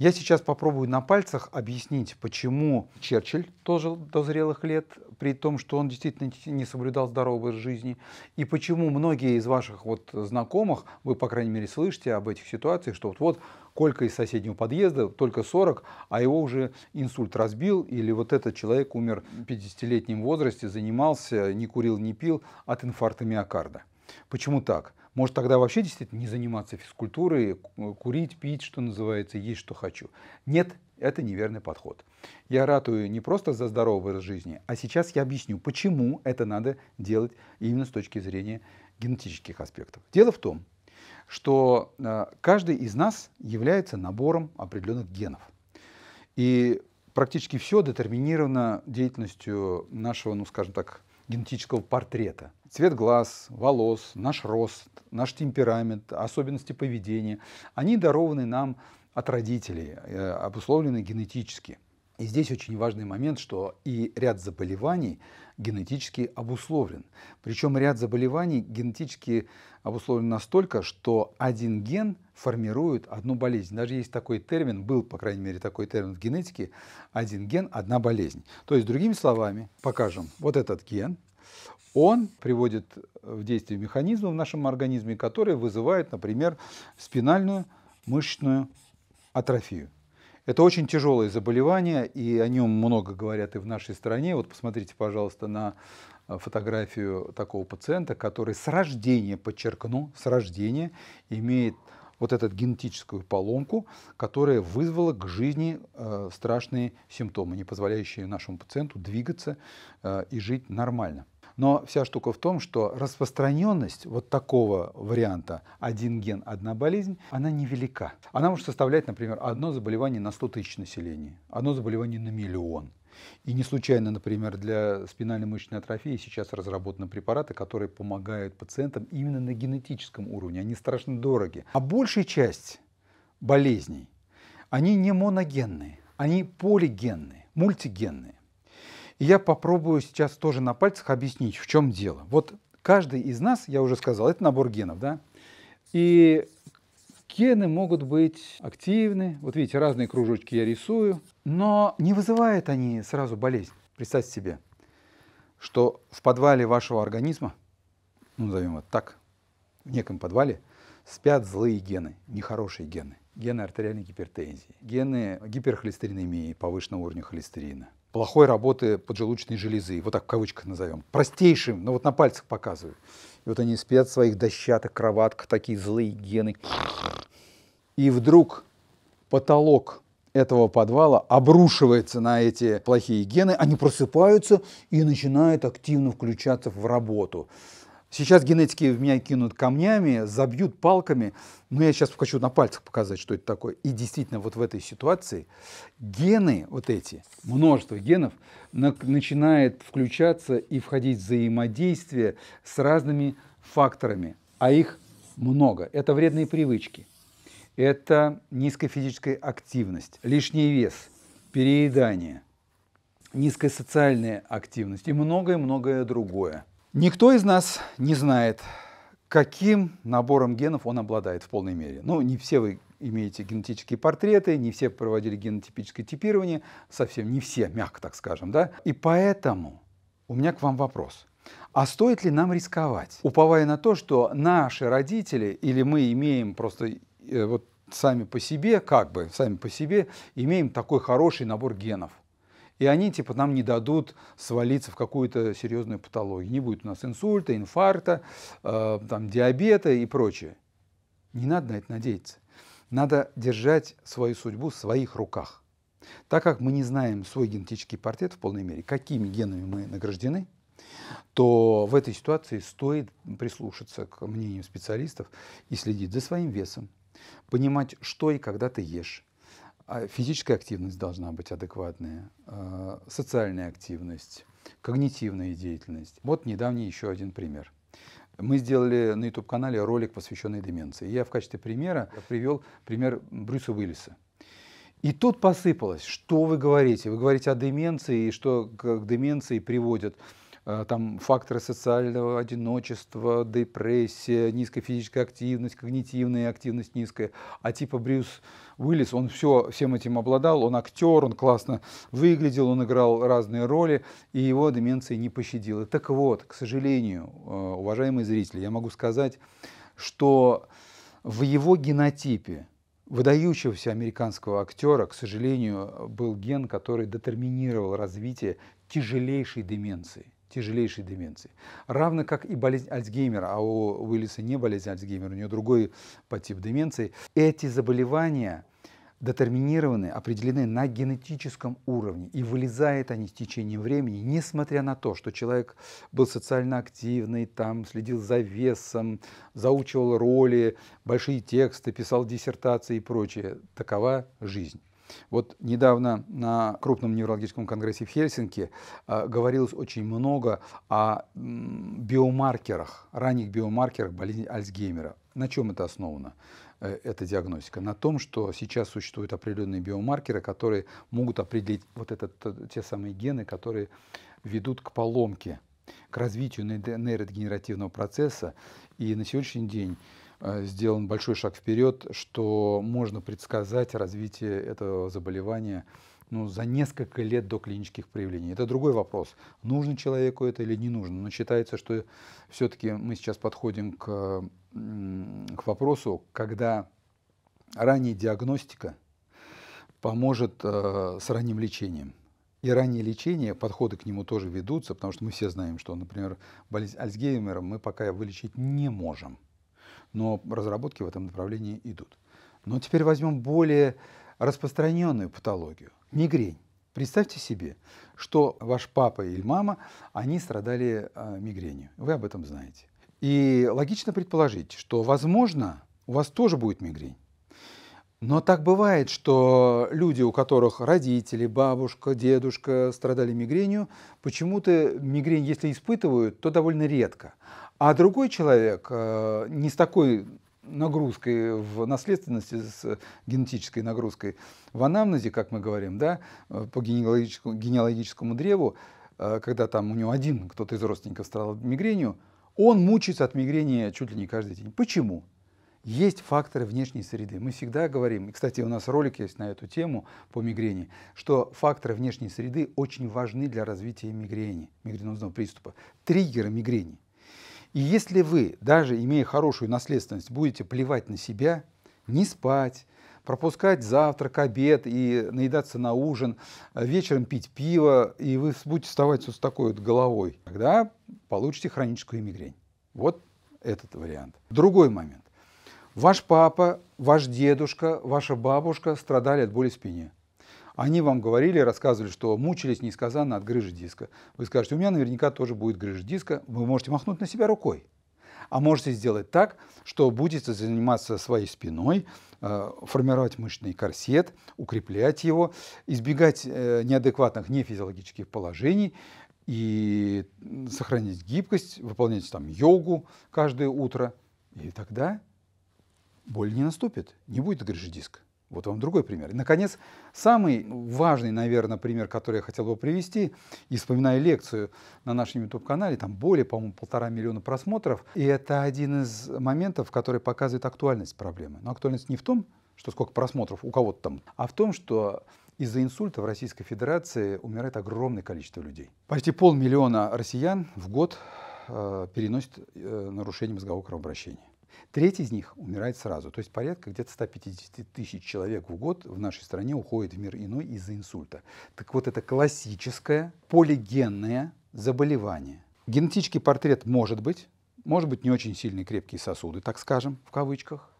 Я сейчас попробую на пальцах объяснить, почему Черчилль тоже до зрелых лет, при том, что он действительно не соблюдал здоровый образ жизни, и почему многие из ваших вот знакомых, вы, по крайней мере, слышите об этих ситуациях, что вот-вот Колька из соседнего подъезда, только 40, а его уже инсульт разбил, или вот этот человек умер в 50-летнем возрасте, занимался, не курил, не пил от инфаркта миокарда. Почему так? Может тогда вообще действительно не заниматься физкультурой, курить, пить, что называется, есть, что хочу. Нет, это неверный подход. Я ратую не просто за здоровый образ жизни, а сейчас я объясню, почему это надо делать именно с точки зрения генетических аспектов. Дело в том, что э, каждый из нас является набором определенных генов. И практически все детерминировано деятельностью нашего, ну скажем так, генетического портрета – цвет глаз, волос, наш рост, наш темперамент, особенности поведения, они дарованы нам от родителей, э, обусловлены генетически. И здесь очень важный момент, что и ряд заболеваний генетически обусловлен. Причем ряд заболеваний генетически обусловлен настолько, что один ген формирует одну болезнь. Даже есть такой термин, был, по крайней мере, такой термин в генетике, один ген – одна болезнь. То есть, другими словами, покажем, вот этот ген – он приводит э, в действие механизмы в нашем организме, которые вызывают, например, спинальную мышечную атрофию. Это очень тяжелое заболевание, и о нем много говорят и в нашей стране. Вот посмотрите, пожалуйста, на э, фотографию такого пациента, который с рождения, подчеркну, с рождения имеет вот эту генетическую поломку, которая вызвала к жизни э, страшные симптомы, не позволяющие нашему пациенту двигаться и жить нормально. Но вся штука в том, что распространенность вот такого варианта один ген, одна болезнь, она невелика. Она может составлять, например, одно заболевание на 100 тысяч населения, одно заболевание на миллион. И не случайно, например, для спинальной мышечной атрофии сейчас разработаны препараты, которые помогают пациентам именно на генетическом уровне. Они страшно дороги. А большая часть болезней, они не моногенные, они полигенные, мультигенные я попробую сейчас тоже на пальцах объяснить, в чем дело. Вот каждый из нас, я уже сказал, это набор генов, да? И гены могут быть активны. Вот видите, разные кружочки я рисую, но не вызывают они сразу болезнь. Представьте себе, что в подвале вашего организма, ну, назовем вот так, в неком подвале, спят злые гены, нехорошие гены. Гены артериальной гипертензии, гены гиперхолестеринемии, повышенного уровня холестерина, плохой работы поджелудочной железы, вот так в кавычках назовем, простейшим, но вот на пальцах показываю. И вот они спят в своих дощатых кроватках, такие злые гены. И вдруг потолок этого подвала обрушивается на эти плохие гены, они просыпаются и начинают активно включаться в работу. Сейчас генетики в меня кинут камнями, забьют палками, но я сейчас хочу на пальцах показать, что это такое. И действительно, вот в этой ситуации гены, вот эти, множество генов, на, начинает включаться и входить в взаимодействие с разными факторами, а их много. Это вредные привычки, это низкая физическая активность, лишний вес, переедание, низкая социальная активность и многое-многое другое. Никто из нас не знает, каким набором генов он обладает в полной мере. Ну, не все вы имеете генетические портреты, не все проводили генотипическое типирование, совсем не все, мягко так скажем, да? И поэтому у меня к вам вопрос. А стоит ли нам рисковать, уповая на то, что наши родители или мы имеем просто э, вот сами по себе, как бы сами по себе, имеем такой хороший набор генов? и они типа нам не дадут свалиться в какую-то серьезную патологию. Не будет у нас инсульта, инфаркта, э, там, диабета и прочее. Не надо на это надеяться. Надо держать свою судьбу в своих руках. Так как мы не знаем свой генетический портрет в полной мере, какими генами мы награждены, то в этой ситуации стоит прислушаться к мнению специалистов и следить за своим весом, понимать, что и когда ты ешь, а физическая активность должна быть адекватная, а, социальная активность, когнитивная деятельность. Вот недавний еще один пример. Мы сделали на YouTube-канале ролик, посвященный деменции. Я в качестве примера привел пример Брюса Уиллиса. И тут посыпалось, что вы говорите? Вы говорите о деменции, и что к деменции приводят а, там факторы социального одиночества, депрессия, низкая физическая активность, когнитивная активность низкая. А типа Брюс Уиллис, он все, всем этим обладал, он актер, он классно выглядел, он играл разные роли, и его деменция не пощадила. Так вот, к сожалению, а, уважаемые зрители, я могу сказать, что в его генотипе выдающегося американского актера, к сожалению, был ген, который детерминировал развитие тяжелейшей деменции – тяжелейшей деменции. Равно как и болезнь Альцгеймера, а у Уиллиса не болезнь Альцгеймера, у нее другой по типу деменции. Эти заболевания детерминированы, определены на генетическом уровне, и вылезают они с течением времени, несмотря на то, что человек был социально активный, там следил за весом, заучивал роли, большие тексты, писал диссертации и прочее. Такова жизнь. Вот недавно на крупном неврологическом конгрессе в Хельсинки а, говорилось очень много о биомаркерах, ранних биомаркерах болезни Альцгеймера. На чем это основано? Э, эта диагностика? На том, что сейчас существуют определенные биомаркеры, которые могут определить вот это, э, те самые гены, которые ведут к поломке, к развитию нейродегенеративного процесса. И на сегодняшний день Э, сделан большой шаг вперед, что можно предсказать развитие этого заболевания ну, за несколько лет до клинических проявлений. Это другой вопрос, нужно человеку это или не нужно. Но считается, что все-таки мы сейчас подходим к, к вопросу, когда ранняя диагностика поможет э, с ранним лечением. И раннее лечение, подходы к нему тоже ведутся, потому что мы все знаем, что, например, болезнь Альцгеймера мы пока вылечить не можем – но разработки в этом направлении идут. Но теперь возьмем более распространенную патологию – мигрень. Представьте себе, что ваш папа или мама, они страдали э, мигренью. Вы об этом знаете. И логично предположить, что, возможно, у вас тоже будет мигрень. Но так бывает, что люди, у которых родители, бабушка, дедушка страдали мигренью, почему-то мигрень, если испытывают, то довольно редко. А другой человек э, не с такой нагрузкой в наследственности, с генетической нагрузкой в анамнезе, как мы говорим, да, э, по генеалогическому, генеалогическому древу, э, когда там у него один кто-то из родственников страдал мигренью, он мучается от мигрени чуть ли не каждый день. Почему? Есть факторы внешней среды. Мы всегда говорим, и, кстати, у нас ролик есть на эту тему по мигрени, что факторы внешней среды очень важны для развития мигрени, мигренозного приступа, триггеры мигрени – и если вы, даже имея хорошую наследственность, будете плевать на себя, не спать, пропускать завтрак, обед и наедаться на ужин, а вечером пить пиво, и вы будете вставать вот с такой вот головой, тогда получите хроническую мигрень. Вот этот вариант. Другой момент. Ваш папа, ваш дедушка, ваша бабушка страдали от боли в спине. Они вам говорили, рассказывали, что мучились несказанно от грыжи диска. Вы скажете, у меня наверняка тоже будет грыжа диска. Вы можете махнуть на себя рукой. А можете сделать так, что будете заниматься своей спиной, э, формировать мышечный корсет, укреплять его, избегать э, неадекватных нефизиологических положений, и сохранить гибкость, выполнять там йогу каждое утро, и тогда боль не наступит, не будет грыжи диска. Вот вам другой пример. И, наконец, самый важный, наверное, пример, который я хотел бы привести, и вспоминая лекцию на нашем YouTube-канале, там более, по-моему, полтора миллиона просмотров, и это один из моментов, который показывает актуальность проблемы. Но актуальность не в том, что сколько просмотров у кого-то там, а в том, что из-за инсульта в Российской Федерации умирает огромное количество людей. Почти полмиллиона россиян в год э, переносят э, нарушение мозгового кровообращения. Треть из них умирает сразу. То есть порядка где-то 150 тысяч человек в год в нашей стране уходит в мир иной из-за инсульта. Так вот, это классическое полигенное заболевание. Генетический портрет может быть, может быть не очень сильные крепкие сосуды, так скажем, в кавычках,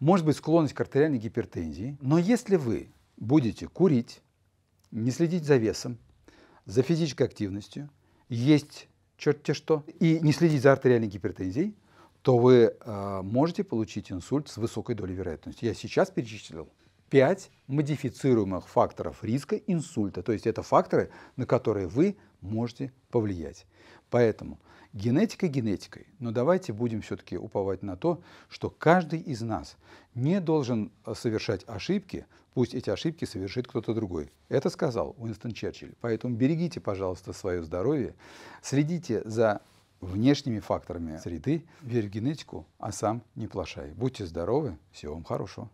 может быть склонность к артериальной гипертензии. Но если вы будете курить, не следить за весом, за физической активностью, есть черт те что, и не следить за артериальной гипертензией, то вы э, можете получить инсульт с высокой долей вероятности. Я сейчас перечислил 5 модифицируемых факторов риска инсульта. То есть это факторы, на которые вы можете повлиять. Поэтому генетика генетикой, но давайте будем все-таки уповать на то, что каждый из нас не должен э, совершать ошибки, пусть эти ошибки совершит кто-то другой. Это сказал Уинстон Черчилль. Поэтому берегите, пожалуйста, свое здоровье, следите за внешними факторами среды. Верь в генетику, а сам не плашай. Будьте здоровы, всего вам хорошего.